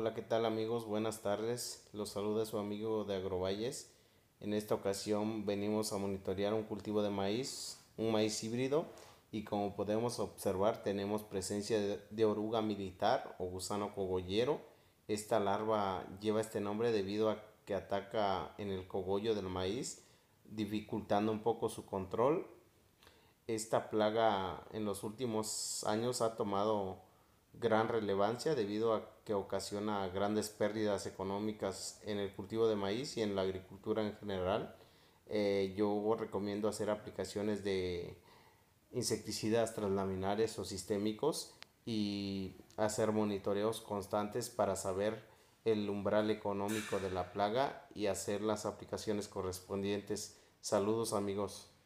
Hola, ¿qué tal amigos? Buenas tardes. Los saluda su amigo de Agrovalles. En esta ocasión venimos a monitorear un cultivo de maíz, un maíz híbrido, y como podemos observar tenemos presencia de, de oruga militar o gusano cogollero. Esta larva lleva este nombre debido a que ataca en el cogollo del maíz, dificultando un poco su control. Esta plaga en los últimos años ha tomado gran relevancia debido a que ocasiona grandes pérdidas económicas en el cultivo de maíz y en la agricultura en general. Eh, yo recomiendo hacer aplicaciones de insecticidas translaminares o sistémicos y hacer monitoreos constantes para saber el umbral económico de la plaga y hacer las aplicaciones correspondientes. Saludos amigos.